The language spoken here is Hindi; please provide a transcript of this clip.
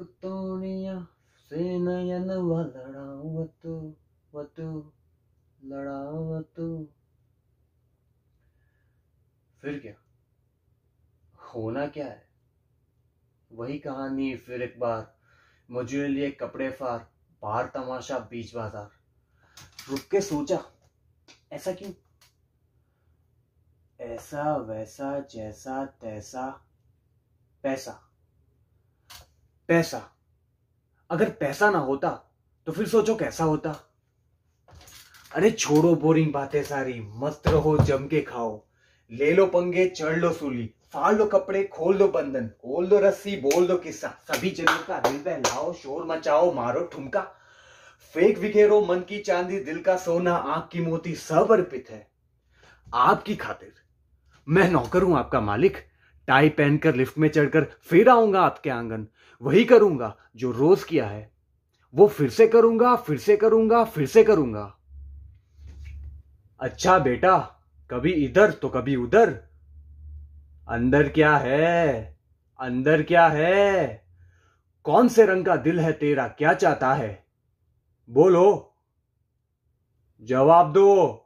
रूप तोड़िया से नयन व लड़ावतु वतु लड़ावतु फिर क्या होना क्या है वही कहानी फिर एक बार मुझे लिए कपड़े फार बाहर तमाशा बीच बाजार रुक के सोचा ऐसा क्यों ऐसा वैसा जैसा तैसा पैसा पैसा अगर पैसा ना होता तो फिर सोचो कैसा होता अरे छोड़ो बोरिंग बातें सारी मस्त रहो जम के खाओ ले लो पंगे चढ़ लो सूली फाड़ लो कपड़े खोल दो बंधन खोल दो रस्सी बोल दो किस्सा सभी जनों का दिल बहलाओ शोर मचाओ मारो ठुमका फेक विखेरो मन की चांदी दिल का सोना आंख की मोती सब अर्पित है आपकी खातिर मैं नौकर हूं आपका मालिक टाई पहनकर लिफ्ट में चढ़कर फिर आऊंगा आपके आंगन वही करूंगा जो रोज किया है वो फिर से करूंगा फिर से करूंगा फिर से करूंगा अच्छा बेटा कभी इधर तो कभी उधर अंदर क्या है अंदर क्या है कौन से रंग का दिल है तेरा क्या चाहता है बोलो जवाब दो